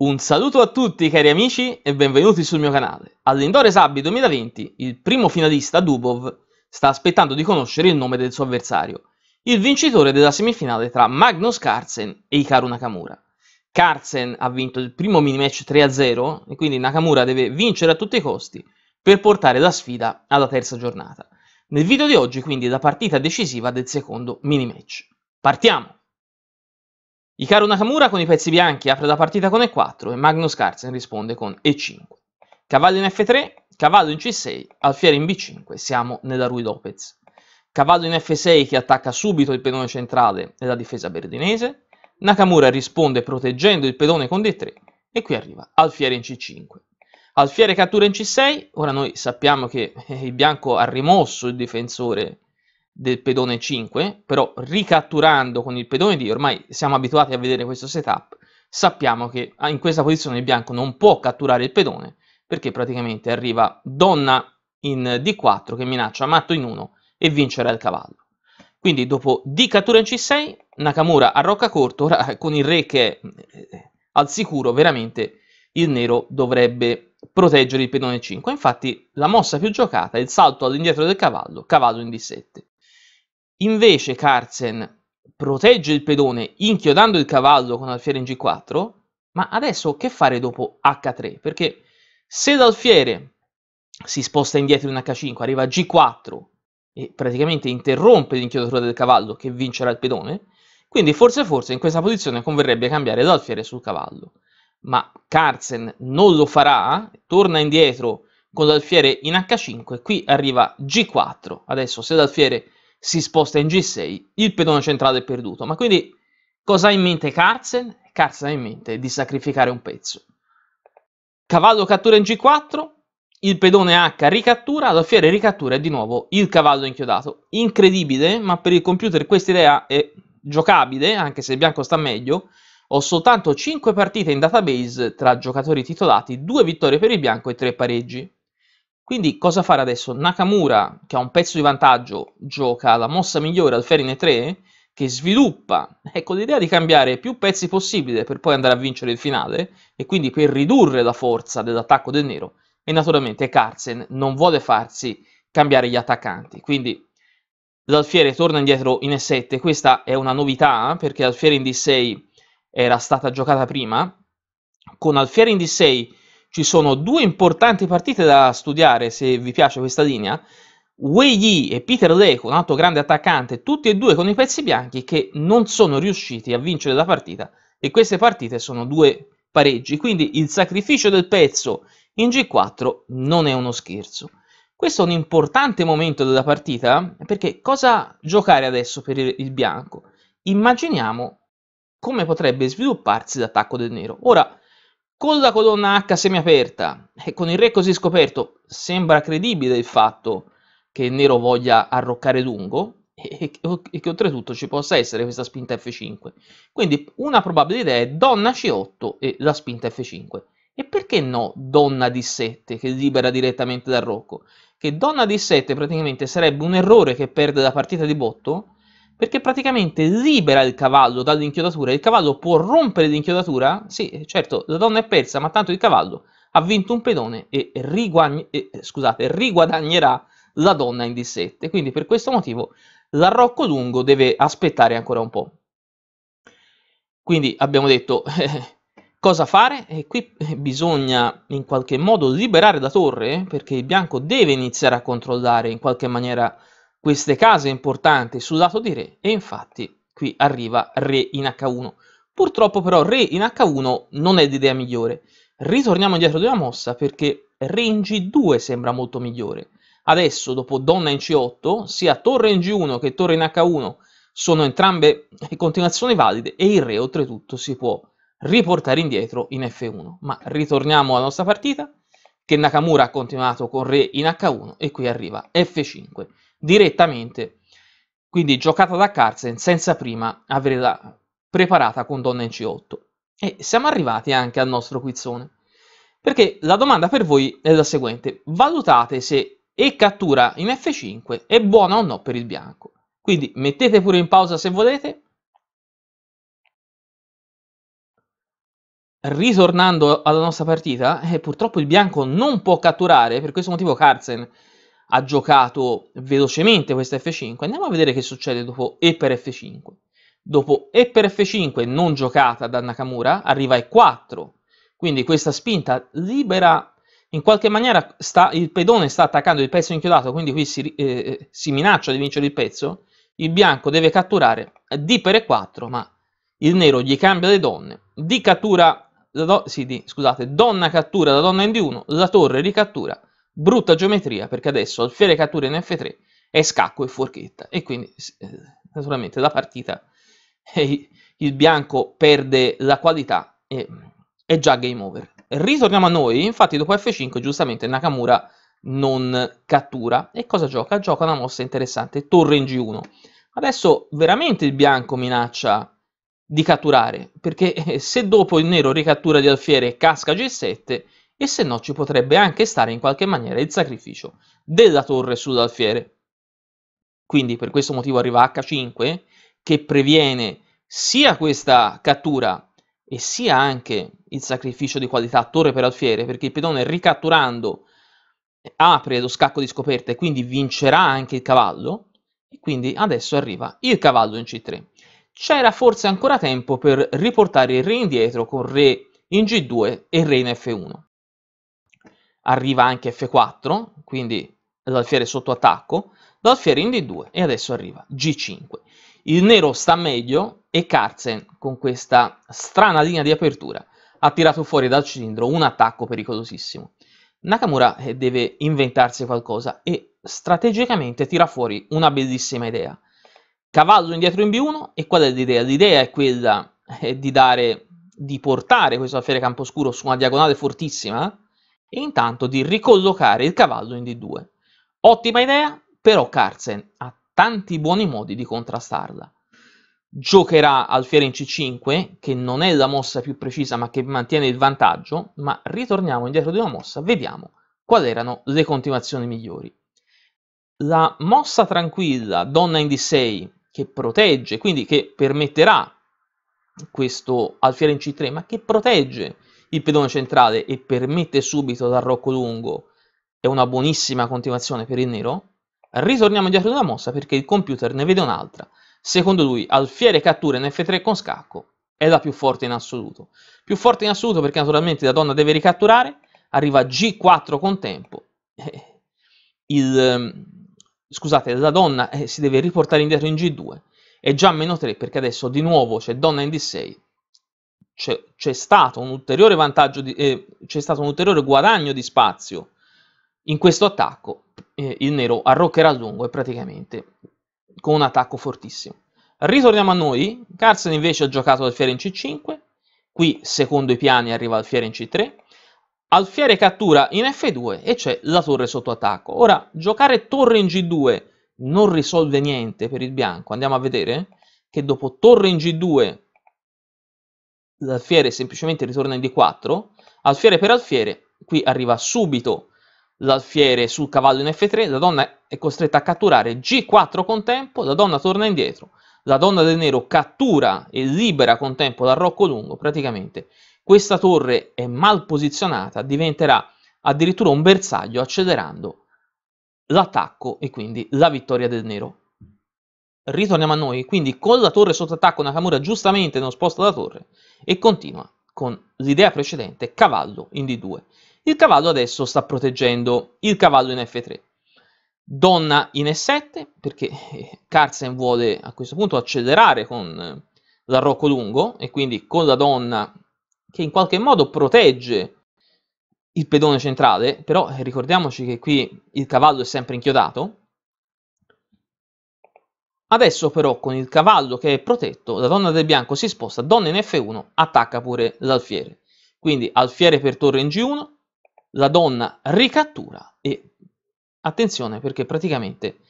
Un saluto a tutti cari amici e benvenuti sul mio canale. All'Indore Sabbi 2020 il primo finalista Dubov sta aspettando di conoscere il nome del suo avversario, il vincitore della semifinale tra Magnus Carlsen e Hikaru Nakamura. Carlsen ha vinto il primo minimatch 3-0 e quindi Nakamura deve vincere a tutti i costi per portare la sfida alla terza giornata. Nel video di oggi quindi la partita decisiva del secondo minimatch. Partiamo! Icaro Nakamura con i pezzi bianchi apre la partita con E4 e Magnus Carlsen risponde con E5. Cavallo in F3, cavallo in C6, alfiere in B5, siamo nella Rui Lopez. Cavallo in F6 che attacca subito il pedone centrale e la difesa berlinese. Nakamura risponde proteggendo il pedone con D3 e qui arriva alfiere in C5. Alfiere cattura in C6, ora noi sappiamo che il bianco ha rimosso il difensore del pedone 5, però ricatturando con il pedone D, ormai siamo abituati a vedere questo setup, sappiamo che ah, in questa posizione il bianco non può catturare il pedone, perché praticamente arriva donna in D4 che minaccia matto in 1 e vincerà il cavallo. Quindi dopo D cattura in C6, Nakamura arrocca corto, ora con il re che è eh, al sicuro veramente il nero dovrebbe proteggere il pedone 5. Infatti la mossa più giocata è il salto all'indietro del cavallo, cavallo in D7. Invece Carzen protegge il pedone inchiodando il cavallo con alfiere in G4, ma adesso che fare dopo H3? Perché se l'alfiere si sposta indietro in H5, arriva a G4 e praticamente interrompe l'inchiodatura del cavallo che vincerà il pedone, quindi forse forse in questa posizione converrebbe cambiare l'alfiere sul cavallo. Ma Carzen non lo farà, torna indietro con l'alfiere in H5, qui arriva G4. Adesso se l'alfiere si sposta in G6, il pedone centrale è perduto. Ma quindi cosa ha in mente Carlsen? Carlsen ha in mente di sacrificare un pezzo. Cavallo cattura in G4, il pedone H ricattura, l'alfiere ricattura e di nuovo il cavallo inchiodato. Incredibile, ma per il computer questa idea è giocabile, anche se il bianco sta meglio. Ho soltanto 5 partite in database tra giocatori titolati, 2 vittorie per il bianco e 3 pareggi. Quindi cosa fare adesso? Nakamura, che ha un pezzo di vantaggio, gioca la mossa migliore al Ferine 3, che sviluppa, ecco, l'idea di cambiare più pezzi possibile per poi andare a vincere il finale, e quindi per ridurre la forza dell'attacco del nero, e naturalmente Carlsen non vuole farsi cambiare gli attaccanti, quindi l'Alfiere torna indietro in E7, questa è una novità, perché l'Alfiere in D6 era stata giocata prima, con Alfiere in D6 ci sono due importanti partite da studiare se vi piace questa linea. Wei Yi e Peter Leco, un altro grande attaccante, tutti e due con i pezzi bianchi che non sono riusciti a vincere la partita e queste partite sono due pareggi, quindi il sacrificio del pezzo in G4 non è uno scherzo. Questo è un importante momento della partita perché cosa giocare adesso per il bianco? Immaginiamo come potrebbe svilupparsi l'attacco del nero. Ora con la colonna H semiaperta e con il re così scoperto sembra credibile il fatto che nero voglia arroccare lungo e che, e che oltretutto ci possa essere questa spinta F5. Quindi una probabile idea è donna C8 e la spinta F5. E perché no donna D7 che libera direttamente dal rocco? Che donna D7 praticamente sarebbe un errore che perde la partita di botto perché praticamente libera il cavallo dall'inchiodatura. Il cavallo può rompere l'inchiodatura? Sì, certo, la donna è persa, ma tanto il cavallo ha vinto un pedone e, riguagn- e eh, scusate, riguadagnerà la donna in D7, Quindi per questo motivo l'arrocco lungo deve aspettare ancora un po'. Quindi abbiamo detto eh, cosa fare e qui eh, bisogna in qualche modo liberare la torre perché il bianco deve iniziare a controllare in qualche maniera queste case importanti sul lato di re e infatti qui arriva re in h1. Purtroppo però re in h1 non è l'idea migliore. Ritorniamo indietro di una mossa perché re in g2 sembra molto migliore. Adesso dopo donna in c8 sia torre in g1 che torre in h1 sono entrambe eh, continuazioni valide e il re oltretutto si può riportare indietro in f1. Ma ritorniamo alla nostra partita che Nakamura ha continuato con re in h1 e qui arriva f5 direttamente, quindi giocata da Carlsen senza prima averla preparata con donna in C8. E siamo arrivati anche al nostro quizzone, perché la domanda per voi è la seguente, valutate se e cattura in F5 è buona o no per il bianco. Quindi mettete pure in pausa se volete. Ritornando alla nostra partita, eh, purtroppo il bianco non può catturare, per questo motivo Carlsen ha giocato velocemente questa F5. Andiamo a vedere che succede dopo E per F5. Dopo E per F5 non giocata da Nakamura, arriva E4. Quindi questa spinta libera, in qualche maniera sta, il pedone sta attaccando il pezzo inchiodato, quindi qui si, eh, eh, si minaccia di vincere il pezzo. Il bianco deve catturare D per E4, ma il nero gli cambia le donne. D cattura, do, sì, D, scusate, donna cattura la donna in D1, la torre ricattura brutta geometria perché adesso alfiere cattura in F3 è scacco e forchetta e quindi eh, naturalmente la partita eh, il bianco perde la qualità e è già game over. Ritorniamo a noi, infatti dopo F5 giustamente Nakamura non cattura e cosa gioca? Gioca una mossa interessante, torre in G1. Adesso veramente il bianco minaccia di catturare, perché eh, se dopo il nero ricattura di alfiere casca G7, e se no ci potrebbe anche stare in qualche maniera il sacrificio della torre sull'alfiere. Quindi per questo motivo arriva H5 che previene sia questa cattura e sia anche il sacrificio di qualità torre per alfiere perché il pedone ricatturando apre lo scacco di scoperta e quindi vincerà anche il cavallo e quindi adesso arriva il cavallo in C3. C'era forse ancora tempo per riportare il re indietro con re in G2 e re in F1 arriva anche F4, quindi l'alfiere sotto attacco, l'alfiere in D2 e adesso arriva G5. Il nero sta meglio e Carzen con questa strana linea di apertura ha tirato fuori dal cilindro un attacco pericolosissimo. Nakamura eh, deve inventarsi qualcosa e strategicamente tira fuori una bellissima idea. Cavallo indietro in B1 e qual è l'idea? L'idea è quella eh, di dare di portare questo alfiere campo scuro su una diagonale fortissima e intanto di ricollocare il cavallo in D2. Ottima idea, però Carlsen ha tanti buoni modi di contrastarla. Giocherà alfiere in C5, che non è la mossa più precisa ma che mantiene il vantaggio, ma ritorniamo indietro di una mossa, vediamo quali erano le continuazioni migliori. La mossa tranquilla, donna in D6, che protegge, quindi che permetterà questo alfiere in C3, ma che protegge il pedone centrale e permette subito dal Rocco Lungo è una buonissima continuazione per il nero, ritorniamo indietro della mossa perché il computer ne vede un'altra. Secondo lui alfiere cattura in F3 con scacco è la più forte in assoluto. Più forte in assoluto perché naturalmente la donna deve ricatturare, arriva G4 con tempo. Eh, il, ehm, scusate, la donna eh, si deve riportare indietro in G2 e già meno 3 perché adesso di nuovo c'è donna in D6 c'è, c'è, stato un ulteriore vantaggio, di, eh, c'è stato un ulteriore guadagno di spazio in questo attacco. Eh, il nero arroccherà a lungo e praticamente con un attacco fortissimo. Ritorniamo a noi. Carson invece ha giocato al alfiere in C5. Qui, secondo i piani, arriva al alfiere in C3. Alfiere cattura in F2 e c'è la torre sotto attacco. Ora, giocare torre in G2 non risolve niente per il bianco. Andiamo a vedere che dopo torre in G2 l'alfiere semplicemente ritorna in d4, alfiere per alfiere, qui arriva subito l'alfiere sul cavallo in f3, la donna è costretta a catturare g4 con tempo, la donna torna indietro, la donna del nero cattura e libera con tempo dal rocco lungo, praticamente questa torre è mal posizionata, diventerà addirittura un bersaglio accelerando l'attacco e quindi la vittoria del nero ritorniamo a noi, quindi con la torre sotto attacco Nakamura giustamente non sposta la torre e continua con l'idea precedente cavallo in d2. Il cavallo adesso sta proteggendo il cavallo in f3. Donna in e7 perché eh, Carlsen vuole a questo punto accelerare con eh, l'arrocco lungo e quindi con la donna che in qualche modo protegge il pedone centrale, però eh, ricordiamoci che qui il cavallo è sempre inchiodato Adesso però con il cavallo che è protetto, la donna del bianco si sposta, donna in F1, attacca pure l'alfiere. Quindi alfiere per torre in G1, la donna ricattura e attenzione perché praticamente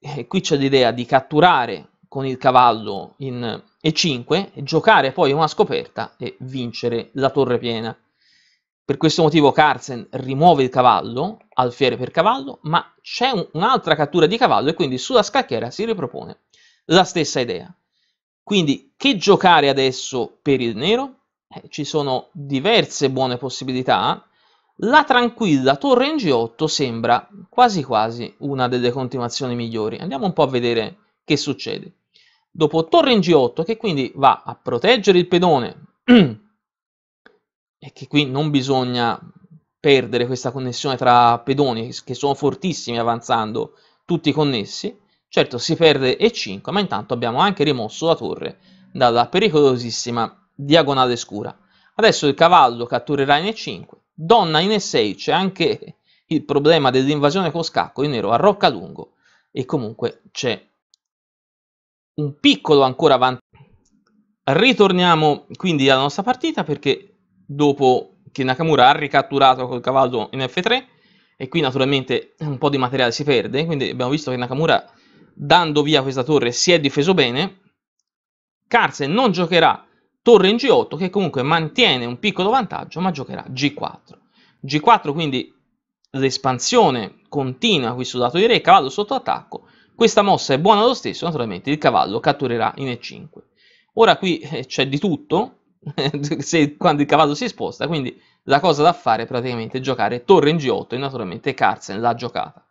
eh, qui c'è l'idea di catturare con il cavallo in E5, giocare poi una scoperta e vincere la torre piena. Per questo motivo Carlsen rimuove il cavallo, alfiere per cavallo, ma c'è un'altra cattura di cavallo e quindi sulla scacchiera si ripropone la stessa idea. Quindi che giocare adesso per il nero? Eh, ci sono diverse buone possibilità. La tranquilla torre in G8 sembra quasi quasi una delle continuazioni migliori. Andiamo un po' a vedere che succede. Dopo torre in G8 che quindi va a proteggere il pedone e che qui non bisogna perdere questa connessione tra pedoni che sono fortissimi avanzando tutti connessi. Certo si perde E5, ma intanto abbiamo anche rimosso la torre dalla pericolosissima diagonale scura. Adesso il cavallo catturerà in E5, donna in E6, c'è anche il problema dell'invasione con scacco, in nero a rocca lungo e comunque c'è un piccolo ancora avanti Ritorniamo quindi alla nostra partita perché dopo che Nakamura ha ricatturato col cavallo in F3 e qui naturalmente un po' di materiale si perde, quindi abbiamo visto che Nakamura dando via questa torre si è difeso bene. Carlsen non giocherà torre in G8 che comunque mantiene un piccolo vantaggio ma giocherà G4. G4 quindi l'espansione continua qui sul lato di re, cavallo sotto attacco. Questa mossa è buona lo stesso, naturalmente il cavallo catturerà in E5. Ora qui eh, c'è di tutto, se, quando il cavallo si sposta, quindi la cosa da fare è praticamente giocare torre in G8 e naturalmente Carlsen l'ha giocata.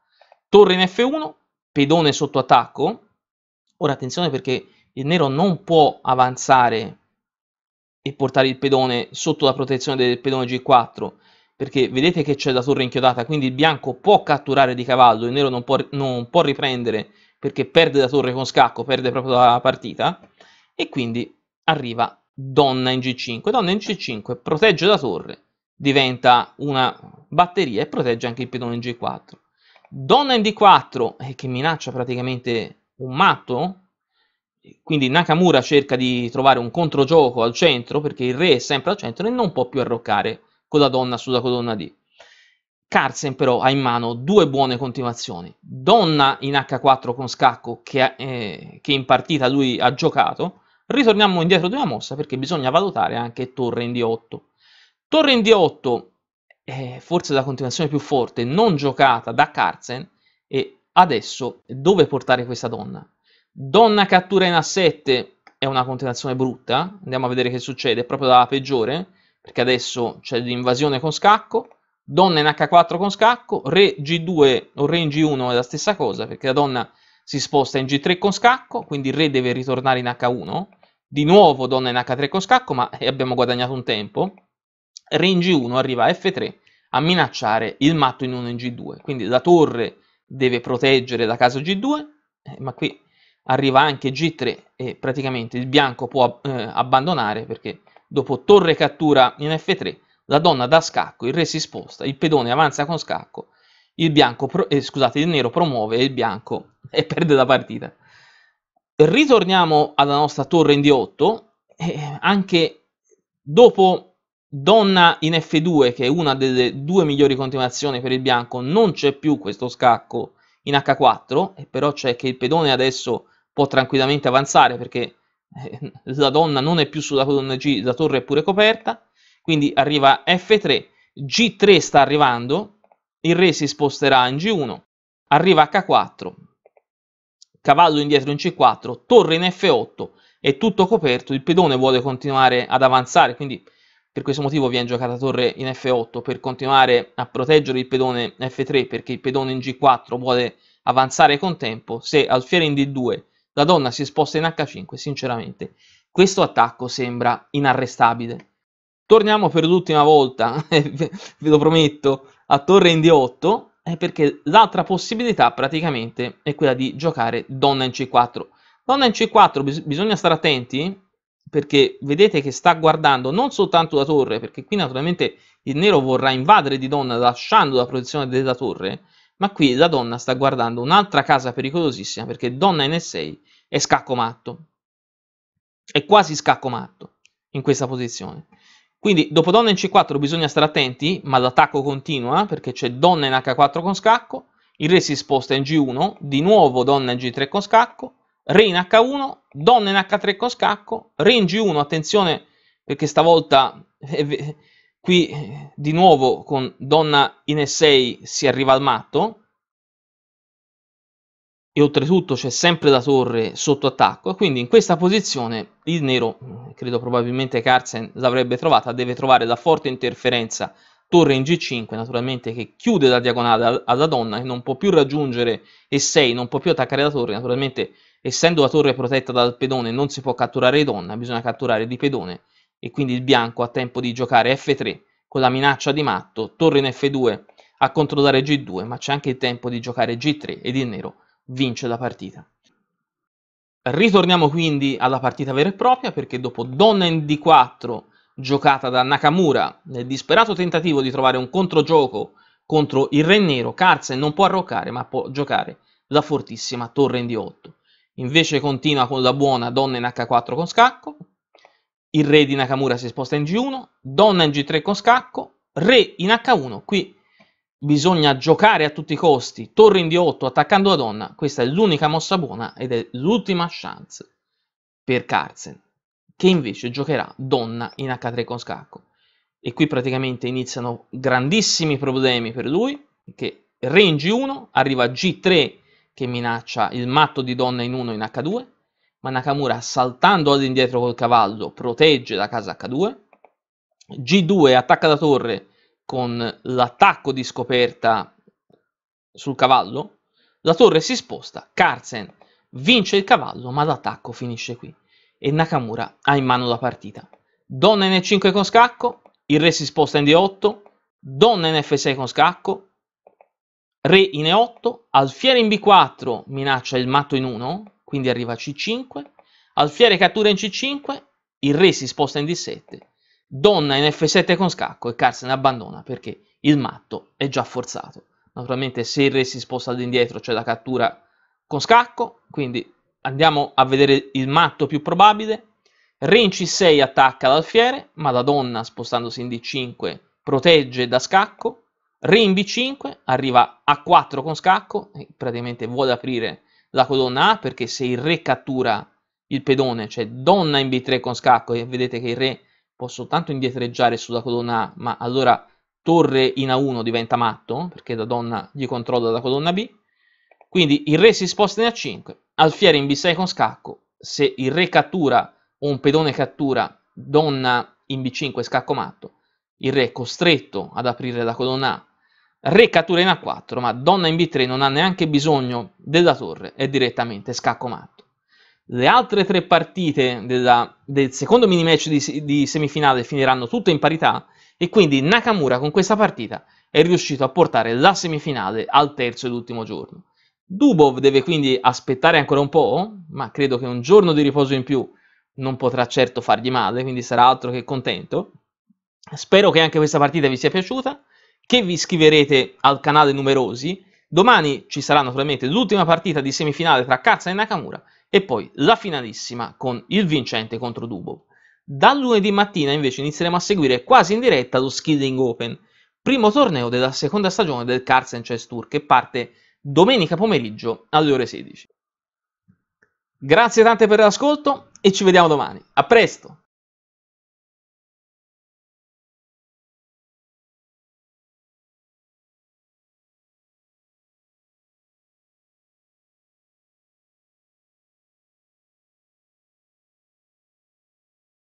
Torre in F1, pedone sotto attacco, ora attenzione perché il nero non può avanzare e portare il pedone sotto la protezione del pedone G4, perché vedete che c'è la torre inchiodata, quindi il bianco può catturare di cavallo, il nero non può, non può riprendere perché perde la torre con scacco, perde proprio la partita, e quindi arriva donna in G5. Donna in G5 protegge la torre, diventa una batteria e protegge anche il pedone in G4. Donna in D4 eh, che minaccia praticamente un matto, quindi Nakamura cerca di trovare un controgioco al centro perché il re è sempre al centro e non può più arroccare con la donna sulla colonna D. Carlsen però ha in mano due buone continuazioni. Donna in H4 con scacco che, eh, che in partita lui ha giocato, Ritorniamo indietro di una mossa perché bisogna valutare anche torre in D8. Torre in D8 è forse la continuazione più forte non giocata da Carlsen e adesso dove portare questa donna? Donna cattura in A7 è una continuazione brutta, andiamo a vedere che succede, è proprio la peggiore perché adesso c'è l'invasione con scacco, donna in H4 con scacco, re G2 o re in G1 è la stessa cosa perché la donna si sposta in G3 con scacco, quindi il re deve ritornare in H1 di nuovo donna in H3 con scacco, ma eh, abbiamo guadagnato un tempo. Re in G1 arriva a F3 a minacciare il matto in 1 in G2, quindi la torre deve proteggere la casa G2, eh, ma qui arriva anche G3 e praticamente il bianco può eh, abbandonare perché dopo torre cattura in F3 la donna dà scacco, il re si sposta, il pedone avanza con scacco, il, bianco pro- eh, scusate, il nero promuove e il bianco e eh, perde la partita. Ritorniamo alla nostra torre in D8, eh, anche dopo donna in F2, che è una delle due migliori continuazioni per il bianco, non c'è più questo scacco in H4, e però c'è che il pedone adesso può tranquillamente avanzare perché eh, la donna non è più sulla colonna G, la torre è pure coperta, quindi arriva F3, G3 sta arrivando, il re si sposterà in G1, arriva H4, cavallo indietro in C4, torre in F8 è tutto coperto, il pedone vuole continuare ad avanzare, quindi per questo motivo viene giocata torre in F8 per continuare a proteggere il pedone F3 perché il pedone in G4 vuole avanzare con tempo, se al fiere in D2 la donna si sposta in H5, sinceramente questo attacco sembra inarrestabile. Torniamo per l'ultima volta, ve lo prometto, a torre in D8 è eh, perché l'altra possibilità praticamente è quella di giocare donna in c4. Donna in c4 bis- bisogna stare attenti perché vedete che sta guardando non soltanto la torre, perché qui naturalmente il nero vorrà invadere di donna lasciando la protezione della torre, ma qui la donna sta guardando un'altra casa pericolosissima perché donna in e6 è scacco matto. È quasi scacco matto in questa posizione. Quindi dopo donna in C4 bisogna stare attenti, ma l'attacco continua perché c'è donna in H4 con scacco, il re si sposta in G1, di nuovo donna in G3 con scacco, re in H1, donna in H3 con scacco, re in G1, attenzione perché stavolta eh, qui eh, di nuovo con donna in E6 si arriva al matto, e oltretutto c'è sempre la torre sotto attacco quindi in questa posizione il nero, credo probabilmente Carsen l'avrebbe trovata, deve trovare la forte interferenza torre in G5 naturalmente che chiude la diagonale alla donna che non può più raggiungere E6, non può più attaccare la torre, naturalmente essendo la torre protetta dal pedone non si può catturare donna, bisogna catturare di pedone e quindi il bianco ha tempo di giocare F3 con la minaccia di matto, torre in F2 a controllare G2 ma c'è anche il tempo di giocare G3 ed il nero vince la partita. Ritorniamo quindi alla partita vera e propria perché dopo donna in d4 giocata da Nakamura nel disperato tentativo di trovare un controgioco contro il re nero, Carlsen non può arroccare ma può giocare la fortissima torre in d8. Invece continua con la buona donna in h4 con scacco, il re di Nakamura si sposta in g1, donna in g3 con scacco, re in h1, qui bisogna giocare a tutti i costi, torre in D8 attaccando la donna, questa è l'unica mossa buona ed è l'ultima chance per Carlsen, che invece giocherà donna in H3 con scacco. E qui praticamente iniziano grandissimi problemi per lui, che range 1 arriva G3 che minaccia il matto di donna in 1 in H2, ma Nakamura saltando all'indietro col cavallo protegge la casa H2, G2 attacca la torre con l'attacco di scoperta sul cavallo, la torre si sposta, Carlsen vince il cavallo, ma l'attacco finisce qui e Nakamura ha in mano la partita. Donna in f 5 con scacco, il re si sposta in D8, donna in F6 con scacco, re in E8, alfiere in B4 minaccia il matto in 1, quindi arriva a C5, alfiere cattura in C5, il re si sposta in D7 Donna in F7 con scacco e Carlsen abbandona perché il matto è già forzato. Naturalmente se il re si sposta all'indietro c'è la cattura con scacco, quindi andiamo a vedere il matto più probabile. Re in C6 attacca l'alfiere, ma la donna spostandosi in D5 protegge da scacco. Re in B5 arriva A4 con scacco e praticamente vuole aprire la colonna A perché se il re cattura il pedone, cioè donna in B3 con scacco e vedete che il re posso soltanto indietreggiare sulla colonna A, ma allora torre in A1 diventa matto, perché la donna gli controlla la colonna B, quindi il re si sposta in A5, alfiere in B6 con scacco, se il re cattura o un pedone cattura donna in B5 scacco matto, il re è costretto ad aprire la colonna A, re cattura in A4, ma donna in B3 non ha neanche bisogno della torre, è direttamente scacco matto. Le altre tre partite della, del secondo mini match di, di semifinale finiranno tutte in parità e quindi Nakamura con questa partita è riuscito a portare la semifinale al terzo ed ultimo giorno. Dubov deve quindi aspettare ancora un po', ma credo che un giorno di riposo in più non potrà certo fargli male, quindi sarà altro che contento. Spero che anche questa partita vi sia piaciuta, che vi iscriverete al canale numerosi. Domani ci sarà naturalmente l'ultima partita di semifinale tra Cazza e Nakamura e poi la finalissima con il vincente contro Dubov. Dal lunedì mattina invece inizieremo a seguire quasi in diretta lo Skilling Open, primo torneo della seconda stagione del Carlsen Chess Tour che parte domenica pomeriggio alle ore 16. Grazie tante per l'ascolto e ci vediamo domani. A presto!